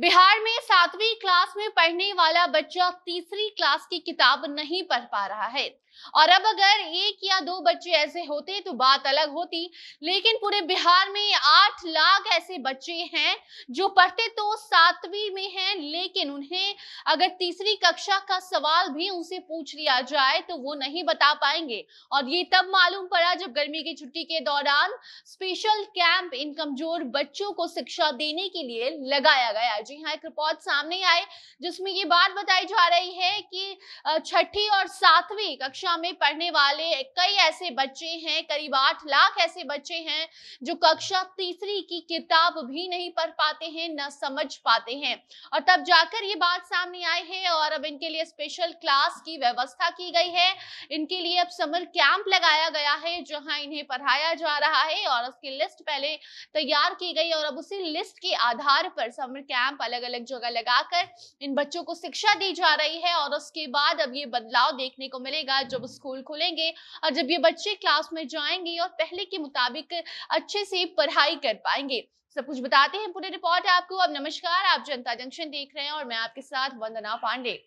बिहार में सातवीं क्लास में पढ़ने वाला बच्चा तीसरी क्लास की किताब नहीं पढ़ पा रहा है और अब अगर एक या दो बच्चे ऐसे होते तो बात अलग होती लेकिन पूरे बिहार में आठ लाख ऐसे बच्चे हैं जो पढ़ते तो सातवीं में हैं लेकिन उन्हें अगर तीसरी कक्षा का सवाल भी उनसे पूछ लिया जाए तो वो नहीं बता पाएंगे और ये तब मालूम पड़ा जब गर्मी की छुट्टी के दौरान स्पेशल कैंप इन कमजोर बच्चों को शिक्षा देने के लिए लगाया गया जी हाँ एक रिपोर्ट सामने आए जिसमें ये बात बताई जा रही है कि छठी और सातवीं कक्षा कक्षा में पढ़ने वाले कई ऐसे बच्चे हैं करीब आठ लाख ऐसे बच्चे हैं जो कक्षा तीसरी की किताब भी नहीं पढ़ पाते हैं न समझ पाते हैं और तब जाकर ये बात सामने आई है और अब इनके लिए स्पेशल क्लास की व्यवस्था की गई है इनके लिए अब समर कैंप लगाया गया है जहाँ इन्हें पढ़ाया जा रहा है और उसकी लिस्ट पहले तैयार की गई और अब उसी लिस्ट के आधार पर समर कैंप अलग अलग जगह लगाकर इन बच्चों को शिक्षा दी जा रही है और उसके बाद अब ये बदलाव देखने को मिलेगा जब स्कूल खुलेंगे और जब ये बच्चे क्लास में जाएंगे और पहले के मुताबिक अच्छे से पढ़ाई कर पाएंगे सब कुछ बताते हैं पूरी रिपोर्ट आपको अब नमस्कार आप जनता जंक्शन देख रहे हैं और मैं आपके साथ वंदना पांडे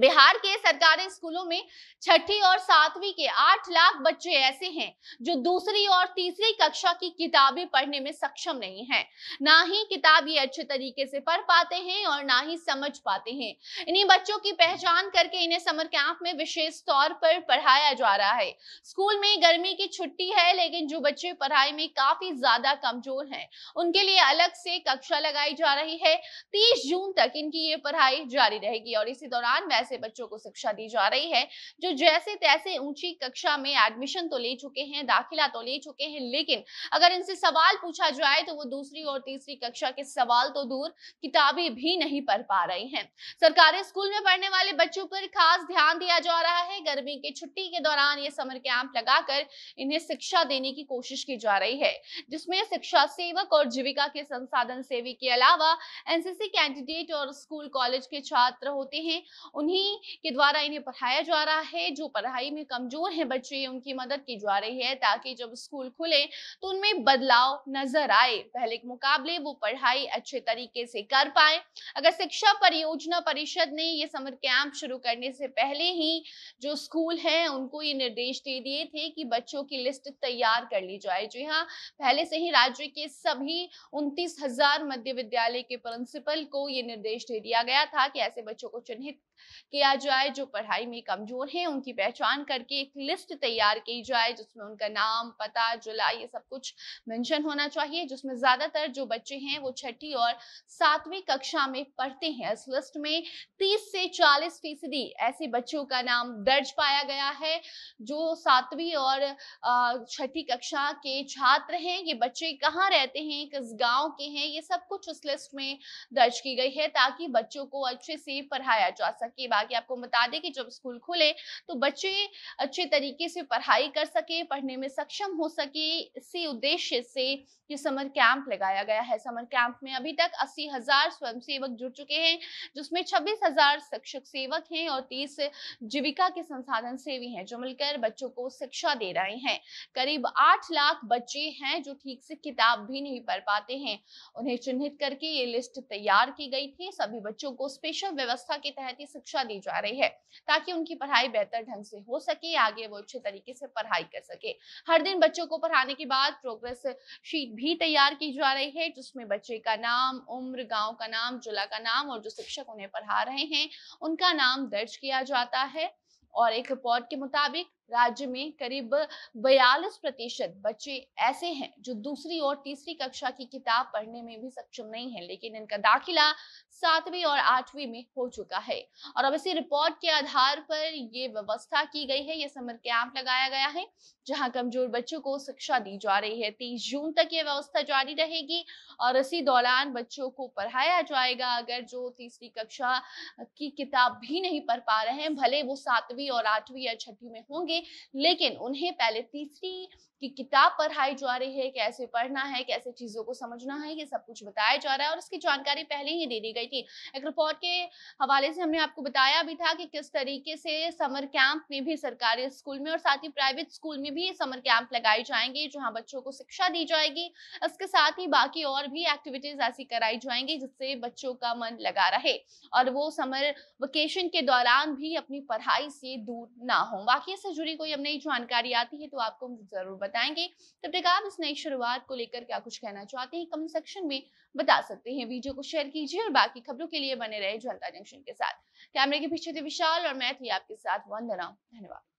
बिहार के सरकारी स्कूलों में छठी और सातवीं के आठ लाख बच्चे ऐसे हैं जो दूसरी और तीसरी कक्षा की किताबें पढ़ने में सक्षम नहीं हैं, ना ही किताब ये अच्छे तरीके से पढ़ पाते हैं और ना ही समझ पाते हैं इन्हीं बच्चों की पहचान करके इन्हें समर कैंप में विशेष तौर पर पढ़ाया जा रहा है स्कूल में गर्मी की छुट्टी है लेकिन जो बच्चे पढ़ाई में काफी ज्यादा कमजोर है उनके लिए अलग से कक्षा लगाई जा रही है तीस जून तक इनकी ये पढ़ाई जारी रहेगी और इसी दौरान ऐसे बच्चों को शिक्षा दी जा रही है जो जैसे तैसे ऊंची कक्षा में एडमिशन तो ले चुके हैं दाखिला तो ले चुके हैं लेकिन अगर इनसे सवाल पूछा जाए तो वो दूसरी और तीसरी कक्षा के सवाल तो दूर किताबें भी नहीं पढ़ पा रहे हैं सरकारी स्कूल में पढ़ने वाले बच्चों पर खास ध्यान दिया जा रहा है गर्मी के छुट्टी के दौरान ये समर कैंप लगाकर इन्हें शिक्षा देने की कोशिश की जा रही है जिसमें शिक्षा सेवक और जीविका के संसाधन सेवी के अलावा एनसीसी कैंडिडेट और स्कूल कॉलेज के छात्र होते हैं उन्हें उन्हीं के द्वारा इन्हें पढ़ाया जा रहा है जो पढ़ाई में कमजोर हैं बच्चे उनकी मदद की जा रही है ताकि जब स्कूल खुले तो उनमें बदलाव नजर आए पहले के मुकाबले वो पढ़ाई अच्छे तरीके से कर पाए अगर शिक्षा परियोजना परिषद ने ये समर कैंप शुरू करने से पहले ही जो स्कूल है उनको ये निर्देश दे दिए थे कि बच्चों की लिस्ट तैयार कर ली जाए जी हाँ पहले से ही राज्य के सभी उनतीस मध्य विद्यालय के प्रिंसिपल को ये निर्देश दे दिया गया था कि ऐसे बच्चों को चिन्हित किया जाए जो पढ़ाई में कमजोर हैं उनकी पहचान करके एक लिस्ट तैयार की जाए जिसमें उनका नाम पता जुलाई ये सब कुछ मेंशन होना चाहिए जिसमें ज्यादातर जो बच्चे हैं वो छठी और सातवीं कक्षा में पढ़ते हैं इस लिस्ट में तीस से चालीस फीसदी ऐसे बच्चों का नाम दर्ज पाया गया है जो सातवीं और छठी कक्षा के छात्र हैं ये बच्चे कहाँ रहते हैं किस गांव के हैं ये सब कुछ उस लिस्ट में दर्ज की गई है ताकि बच्चों को अच्छे से पढ़ाया जा सके बाकी आपको बता दें कि जब स्कूल खुले तो बच्चे अच्छे तरीके से पढ़ाई कर सके पढ़ने में सक्षम हो सके इसी उद्देश्य से ये समर कैंप लगाया गया है समर कैंप में अभी तक अस्सी हजार स्वयं सेवक जुड़ चुके हैं जिसमें छब्बीस हजार शिक्षक सेवक हैं और तीस जीविका के संसाधन सेवी हैं जो मिलकर बच्चों को शिक्षा दे रहे हैं करीब आठ लाख बच्चे हैं जो ठीक से किताब भी नहीं पढ़ पाते हैं उन्हें चिन्हित करके ये लिस्ट तैयार की गई थी सभी बच्चों को स्पेशल व्यवस्था के तहत ही शिक्षा मौका दी जा रही है ताकि उनकी पढ़ाई बेहतर ढंग से हो सके आगे वो अच्छे तरीके से पढ़ाई कर सके हर दिन बच्चों को पढ़ाने के बाद प्रोग्रेस शीट भी तैयार की जा रही है जिसमें बच्चे का नाम उम्र गाँव का नाम जिला का नाम और जो शिक्षक उन्हें पढ़ा रहे हैं उनका नाम दर्ज किया जाता है और एक रिपोर्ट के मुताबिक राज्य में करीब बयालीस प्रतिशत बच्चे ऐसे हैं जो दूसरी और तीसरी कक्षा की किताब पढ़ने में भी सक्षम नहीं है लेकिन इनका दाखिला सातवीं और आठवीं में हो चुका है और अब इसी रिपोर्ट के आधार पर ये व्यवस्था की गई है ये समर कैंप लगाया गया है जहां कमजोर बच्चों को शिक्षा दी जा रही है तीस जून तक ये व्यवस्था जारी रहेगी और इसी दौरान बच्चों को पढ़ाया जाएगा अगर जो तीसरी कक्षा की किताब भी नहीं पढ़ पा रहे हैं भले वो सातवीं और आठवीं या छठी में होंगे लेकिन उन्हें पहले तीसरी कि किताब पढ़ाई जा रही है कैसे पढ़ना है कैसे चीज़ों को समझना है ये सब कुछ बताया जा रहा है और इसकी जानकारी पहले ही दे दी गई थी एक रिपोर्ट के हवाले से हमने आपको बताया भी था कि किस तरीके से समर कैंप में भी सरकारी स्कूल में और साथ ही प्राइवेट स्कूल में भी समर कैंप लगाए जाएंगे जहाँ बच्चों को शिक्षा दी जाएगी इसके साथ ही बाकी और भी एक्टिविटीज ऐसी कराई जाएंगी जिससे बच्चों का मन लगा रहे और वो समर वेकेशन के दौरान भी अपनी पढ़ाई से दूर ना हो बाकी से जुड़ी कोई हमने जानकारी आती है तो आपको जरूर बता बताएंगे तब तो तक आप इस नई शुरुआत को लेकर क्या कुछ कहना चाहते हैं कमेंट सेक्शन में बता सकते हैं वीडियो को शेयर कीजिए और बाकी खबरों के लिए बने रहे जनता जंक्शन के साथ कैमरे के पीछे थे विशाल और मैं थी आपके साथ वंदना धन्यवाद